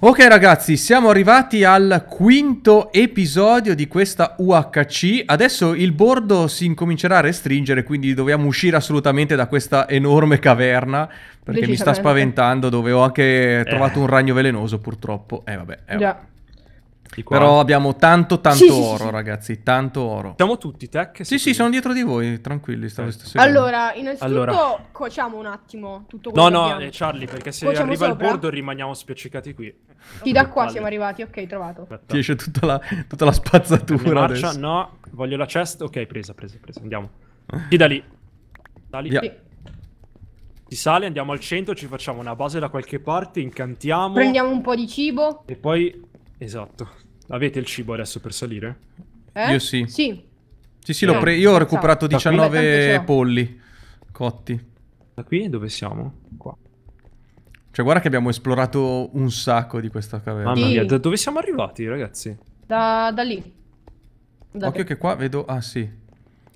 Ok ragazzi, siamo arrivati al quinto episodio di questa UHC. Adesso il bordo si incomincerà a restringere, quindi dobbiamo uscire assolutamente da questa enorme caverna, perché mi sta spaventando, dove ho anche eh. trovato un ragno velenoso purtroppo. Eh vabbè, eh, vabbè. Già. Però abbiamo tanto, tanto sì, oro, sì, ragazzi. Tanto oro. Siamo tutti, Tech? Sì, sì, sono dietro di voi. Tranquilli. Stavo, certo. allora, innanzitutto, allora. cuociamo un attimo tutto questo. No, no, eh, Charlie, perché se cuociamo arriva sopra. il bordo rimaniamo spiaccicati qui. Ti da qua vale. siamo arrivati. Ok, trovato. Aspetta. Ti esce tutta la, tutta la spazzatura. Marcia, adesso. no. Voglio la chest. Ok, presa, presa, presa. Andiamo. Ti da lì. Sali. Via. Si sale, andiamo al centro, ci facciamo una base da qualche parte, incantiamo. Prendiamo un po' di cibo. E poi Esatto. Avete il cibo adesso per salire? Eh? Io sì. Sì. Sì, sì, eh, pre... io ho esatto. recuperato 19 polli cotti. Da qui dove siamo? Qua. Cioè, guarda che abbiamo esplorato un sacco di questa caverna. Mamma mia, da dove siamo arrivati, ragazzi? Da, da lì. Da Occhio te. che qua vedo... Ah, sì.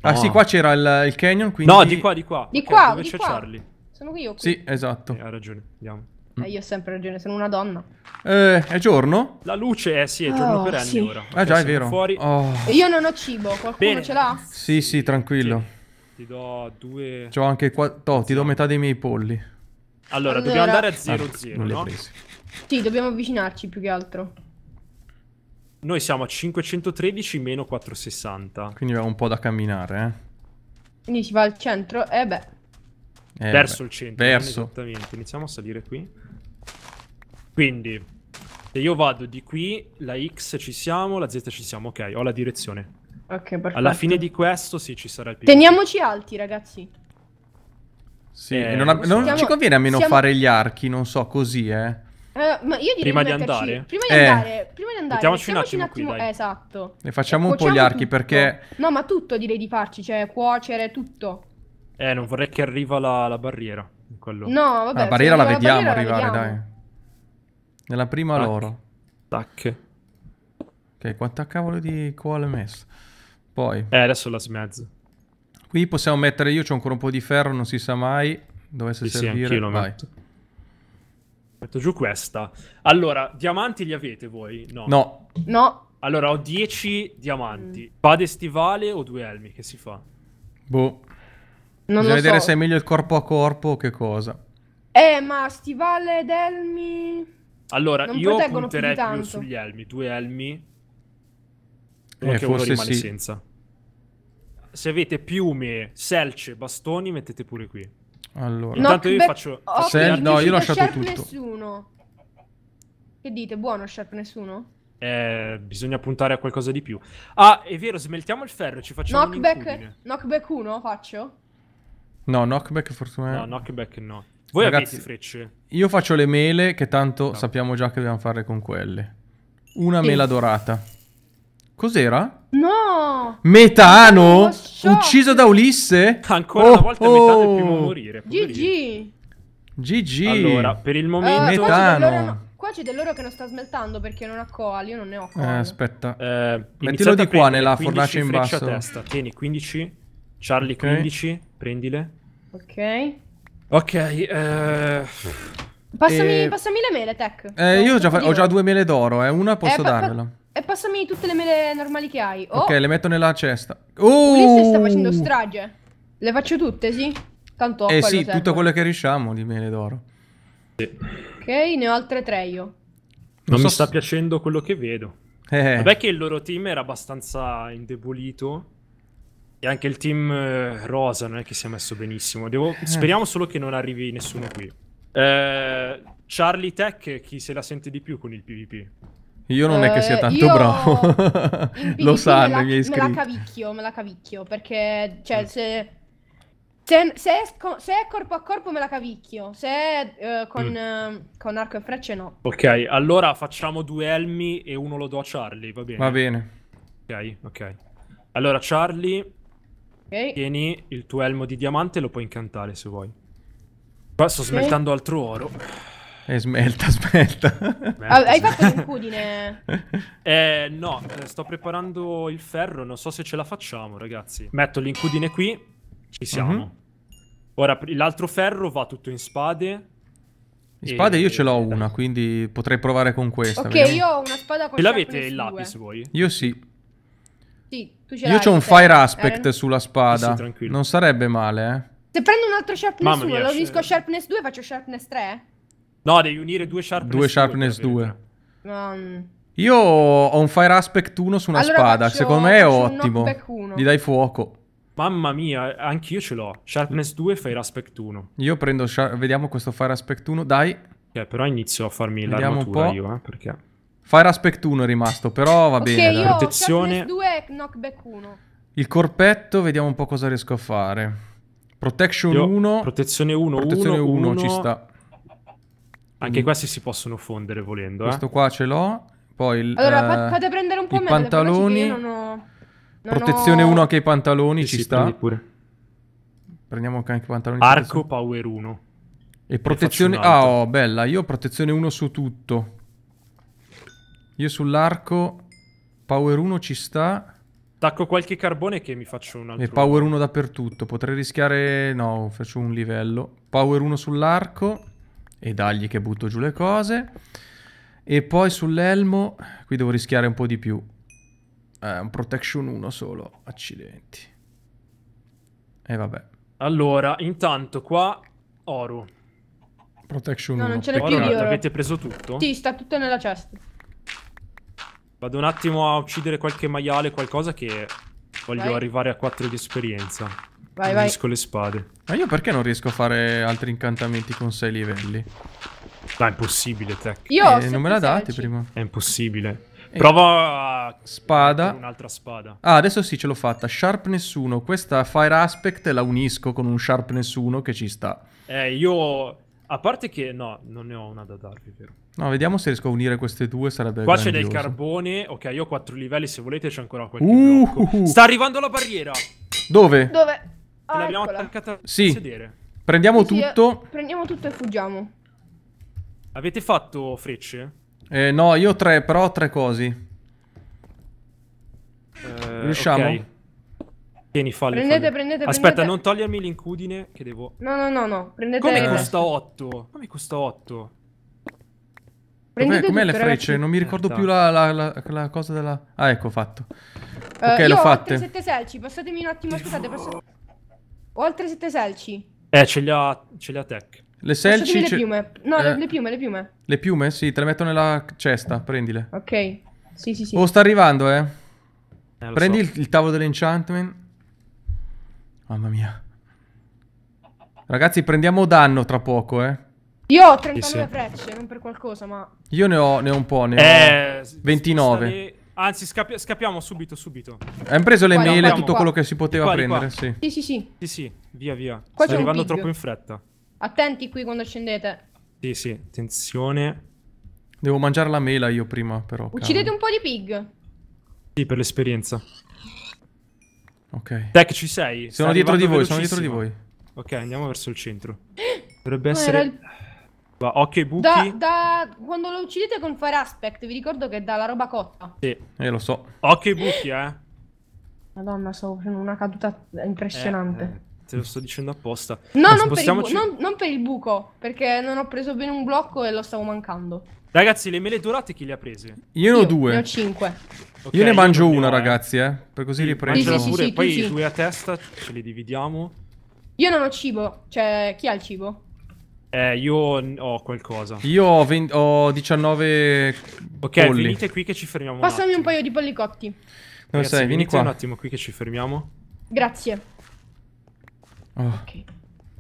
Ah, oh. sì, qua c'era il, il, canyon, quindi... No, di qua, di qua. Di okay, qua, Dove c'è Charlie? Sono qui io. Qui. Sì, esatto. Eh, ha ragione, andiamo. Eh, io ho sempre ragione, sono una donna. Eh, è giorno? La luce è, sì, è giorno oh, per sì. ora. Ah già, è vero. Fuori. Oh. Io non ho cibo, qualcuno Bene. ce l'ha? Sì, sì, tranquillo. Sì. Ti do due... C'ho anche qua... No, ti do metà dei miei polli. Allora, allora... dobbiamo andare a 0-0, ah, no? Sì, dobbiamo avvicinarci più che altro. Noi siamo a 513 meno 460. Quindi abbiamo un po' da camminare, eh. Quindi si va al centro? Eh beh. Eh, verso beh. il centro. Verso. Esattamente. Iniziamo a salire qui. Quindi, se io vado di qui, la X ci siamo, la Z ci siamo, ok, ho la direzione. Ok, perfetto. Alla fine di questo sì, ci sarà il PvP. Teniamoci alti, ragazzi. Sì, eh, non, non siamo, ci conviene almeno siamo... fare gli archi, non so, così, eh. Uh, ma io direi prima di, metterci, andare. Prima di eh. andare, prima di andare, mettiamoci un attimo, un attimo qui, dai. esatto. Ne facciamo eh, un po' gli archi tutto. perché No, ma tutto direi di farci, cioè cuocere tutto. Eh, non vorrei che arriva la, la barriera. Quello. No, vabbè. Ah, la barriera la vediamo la barriera arrivare, la vediamo. dai. Nella prima Tac. loro. Tac. Ok, quanta cavolo di coal messo? Poi... Eh, adesso la smezzo. Qui possiamo mettere... Io ho ancora un po' di ferro, non si sa mai. Dovesse sì, servire... Sì, lo metto. metto. giù questa. Allora, diamanti li avete voi? No. No. no. Allora, ho 10 diamanti. Mm. stivale o due elmi? Che si fa? Boh. Non Bisogna vedere so. se è meglio il corpo a corpo o che cosa. Eh, ma stivale ed elmi... Allora, non io punterei più sugli elmi, due elmi. Uno eh, che uno rimane sì. senza. Se avete piume, selce, bastoni, mettete pure qui. Allora, intanto io be- faccio... Oh, no, io ho lasciato tutto. Nessuno. Che dite, buono Sharp nessuno? Eh, bisogna puntare a qualcosa di più. Ah, è vero, smeltiamo il ferro, e ci facciamo knockback, Knockback 1 faccio? No, knockback fortunatamente... No, knockback no. Voi Ragazzi, avete frecce? Io faccio le mele che tanto no. sappiamo già che dobbiamo fare con quelle. Una e... mela dorata. Cos'era? No! Metano? Ucciso da Ulisse? Ancora oh, una volta oh. Metano è prima a morire. GG! GG! Allora, per il eh, momento... Uh, metano! Qua c'è, qua c'è dell'oro che non sta smeltando perché non ha coal, io non ne ho coal. Eh, aspetta. Eh, Mettilo di qua nella fornace in basso. a testa. Tieni, 15. Charlie, 15. Okay. Prendile. Ok. Ok, eh... Passami, e... passami le mele, Tech. Eh, io ho già, ho già due mele d'oro, eh. Una eh, posso eh, pa Pa e passami tutte le mele normali che hai. Oh. Ok, le metto nella cesta. Oh! Ulisse sta uh! facendo strage. Le faccio tutte, sì? Tanto ho Eh sì, serve. tutto quello che riusciamo di mele d'oro. Sì. Ok, ne ho altre tre io. Non, non so mi sta piacendo quello che vedo. Eh. Vabbè che il loro team era abbastanza indebolito e anche il team eh, rosa non è che si è messo benissimo. Devo... Eh. Speriamo solo che non arrivi nessuno qui. Eh, Charlie Tech, chi se la sente di più con il PvP? Io non eh, è che eh, sia tanto io... bravo. Lo sanno i Me la cavicchio, me la cavicchio, perché cioè, mm. se... Se, se, è, se, è, corpo a corpo me la cavicchio, se è uh, con, mm. uh, con, arco e frecce no. Ok, allora facciamo due elmi e uno lo do a Charlie, va bene? Va bene. Ok, ok. Allora Charlie... Okay. Tieni il tuo elmo di diamante e lo puoi incantare se vuoi. Qua sto okay. smeltando altro oro. E eh, smelta, smelta. smelta ah, hai fatto l'incudine? eh, no, eh, sto preparando il ferro, non so se ce la facciamo, ragazzi. Metto l'incudine qui, ci siamo. Mm -hmm. Ora, l'altro ferro va tutto in spade. In spade io ce l'ho una, quindi potrei provare con questa. Ok, vediamo. io ho una spada con Ce l'avete il lapis voi? Io sì. Sì, tu ce Io ho un Fire eh. Aspect eh? sulla spada. Sì, sì, non sarebbe male, eh. Se prendo un altro Sharpness Mamma 1, lo unisco a Sharpness 2 faccio Sharpness 3? No, devi unire due Sharpness 2. Due Sharpness 2. Um... Io ho un Fire Aspect 1 su una allora spada. Faccio, Secondo me è ottimo. Gli dai fuoco. Mamma mia, anch'io ce l'ho. Sharpness 2 Fire Aspect 1. Io prendo... Vediamo questo Fire Aspect 1. Dai. Ok, però inizio a farmi l'armatura io, eh, perché... Fire Aspect 1 è rimasto, però va okay, bene. Io protezione 2 e knockback 1. Il corpetto, vediamo un po' cosa riesco a fare. Protection 1. Protezione 1, protezione 1, ci sta. Anche mm. questi si possono fondere volendo. Eh. Questo eh. qua ce l'ho. Poi il, allora, eh, fate prendere un po' i me, pantaloni. Non ho, non protezione ho... 1 anche ai pantaloni, sì, ci sì, sta. Pure. Prendiamo anche i pantaloni. Arco power 1. E protezione... E ah, oh, bella. Io ho protezione 1 su tutto. Io sull'arco, power 1 ci sta. Tacco qualche carbone che mi faccio un altro. E power 1 dappertutto. Potrei rischiare... No, faccio un livello. Power 1 sull'arco. E dagli che butto giù le cose. E poi sull'elmo... Qui devo rischiare un po' di più. Eh, un protection 1 solo. Accidenti. E vabbè. Allora, intanto qua... Oro. Protection no, 1. No, non ce n'è più di oro. L'avete preso tutto? Sì, sta tutto nella cesta. Vado un attimo a uccidere qualche maiale, qualcosa che voglio vai. arrivare a 4 di esperienza. Vai, vai. Unisco le spade. Ma io perché non riesco a fare altri incantamenti con 6 livelli? Ma è impossibile, Tech. Io eh, non me la date prima. È impossibile. Eh. Prova a... Spada. Un'altra spada. Ah, adesso sì, ce l'ho fatta. Sharp nessuno. Questa Fire Aspect la unisco con un Sharp nessuno che ci sta. Eh, io... A parte che... No, non ne ho una da darvi, vero? No, vediamo se riesco a unire queste due. Sarebbe Qua c'è del carbone. Ok, io ho quattro livelli. Se volete, c'è ancora qualche uh, blocco. Uh, uh. Sta arrivando la barriera. Dove? Dove? Ah, l'abbiamo attaccata sì. sedere. Prendiamo sì, eh, tutto. Sì, prendiamo tutto e fuggiamo. Avete fatto frecce? Eh, no, io ho tre, però ho tre cose. Eh, Riusciamo? Okay. Tieni, falle, prendete, falle. prendete, Aspetta, prendete. non togliermi l'incudine che devo... No, no, no, no. Prendete... Come costa 8? Come costa 8? Prendete Com'è, le frecce? Non mi ricordo eh, più la, la, la, la, cosa della... Ah, ecco, fatto. Uh, ok, l'ho fatta. ho 7 selci, passatemi un attimo, scusate. Passate... Ho altre 7 selci. Eh, ce li ha, ce li ha Tech. Le selci... Le piume. No, eh, le, piume, le piume. Le piume? Sì, te le metto nella cesta, prendile. Ok, sì, sì, sì. Oh, sta arrivando, eh. eh Prendi so. il, il tavolo dell'enchantment. Mamma mia. Ragazzi, prendiamo danno tra poco, eh. Io ho 39 frecce, non per qualcosa, ma... Io ne ho, ne ho un po', ne eh, 29. Spostali... Anzi, scappi scappiamo subito, subito. Abbiamo preso le qua, mele, no, tutto qua. quello che si poteva qua, prendere, sì. Sì, sì, sì. Sì, sì, via, via. Qua Sto arrivando troppo in fretta. Attenti qui quando scendete. Sì, sì, attenzione. Devo mangiare la mela io prima, però. Uccidete cavolo. un po' di pig. Sì, per l'esperienza. Ok. Tech, ci sei? Sono dietro di voi, sono dietro di voi. Ok, andiamo verso il centro. Dovrebbe Ma essere... Va, occhio ai buchi. Da, da, quando lo uccidete con Fire Aspect, vi ricordo che dà la roba cotta. Sì, eh, lo so. Occhio ai buchi, eh. Madonna, sto facendo una caduta impressionante. Eh, eh, te lo sto dicendo apposta. No, non, spostiamoci... per non, non, per il buco, perché non ho preso bene un blocco e lo stavo mancando. Ragazzi, le mele dorate chi le ha prese? Io ne ho due. Ne ho cinque. Okay, io ne mangio io una, ne eh. ragazzi, eh. Per così sì, li prendo. Sì, pure, sì, poi due a testa, ce le dividiamo. Io non ho cibo. Cioè, chi ha il cibo? Eh, io ho qualcosa. Io ho, 20, ho 19 Ok, polli. venite qui che ci fermiamo Passami un, un paio di polli cotti. Dove sei? Vieni qua. un attimo qui che ci fermiamo. Grazie. Oh. Okay.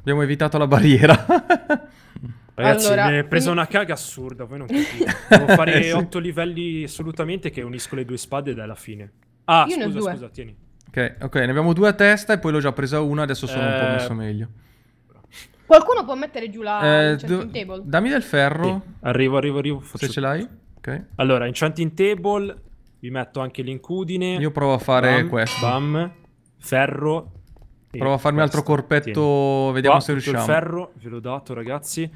Abbiamo evitato la barriera. Ragazzi, allora, mi è preso in... una caga assurda, voi non capite. Devo fare eh, sì. livelli assolutamente che unisco le due spade ed è la fine. Ah, io scusa, scusa, tieni. Ok, ok, ne abbiamo due a testa e poi l'ho già presa una, adesso sono eh... un po' eh, messo meglio. Qualcuno può mettere giù la eh, do... table? Dammi del ferro. Sì. Arrivo, arrivo, arrivo. Faccio... Se ce l'hai. Ok. Allora, enchanting table, vi metto anche l'incudine. Io provo a fare bam, questo. Bam, ferro. Provo a farmi questo. altro corpetto, Tieni. vediamo Qua, se riusciamo. il ferro, ve l'ho dato ragazzi.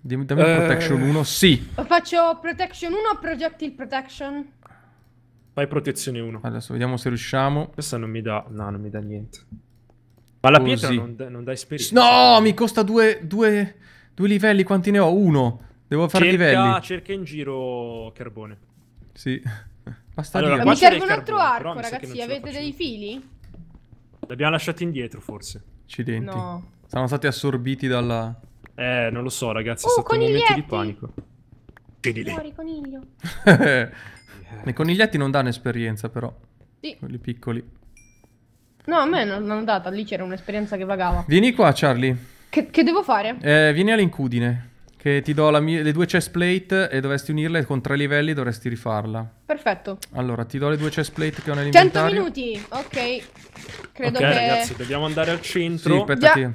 Dammi, dammi eh... protection 1, sì. Faccio protection 1 o projectile protection? Fai protezione 1. Adesso vediamo se riusciamo. Questa non mi dà, no, non mi dà niente. Ma pietra non, d- non dà esperienza. No, mi costa due, due, due, livelli. Quanti ne ho? Uno. Devo fare cerca, livelli. Cerca in giro carbone. Sì. Basta allora, mi serve un altro arco, ragazzi. Avete dei fili? L'abbiamo lasciati indietro, forse. Accidenti. No. Sono stati assorbiti dalla... Eh, non lo so, ragazzi. Oh, è stato coniglietti. un momento di panico. Muori, coniglio. yeah. I coniglietti non danno esperienza, però. Sì. Quelli piccoli. No, a me non è andata, lì c'era un'esperienza che vagava. Vieni qua, Charlie. Che, che devo fare? Eh, vieni all'incudine, che ti do mia, le due chest plate e dovresti unirle con tre livelli dovresti rifarla. Perfetto. Allora, ti do le due chest plate che ho nell'inventario. 100 minuti, ok. Credo okay, che... ragazzi, dobbiamo andare al centro. Sì, aspettati. Già.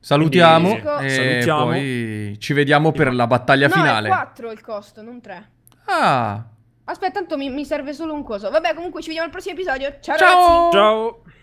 Salutiamo ecco. e salutiamo. poi ci vediamo per la battaglia no, finale. No, 4 il costo, non 3. Ah. Aspetta, tanto mi, mi, serve solo un coso. Vabbè, comunque ci vediamo al prossimo episodio. Ciao, Ciao. ragazzi. Ciao.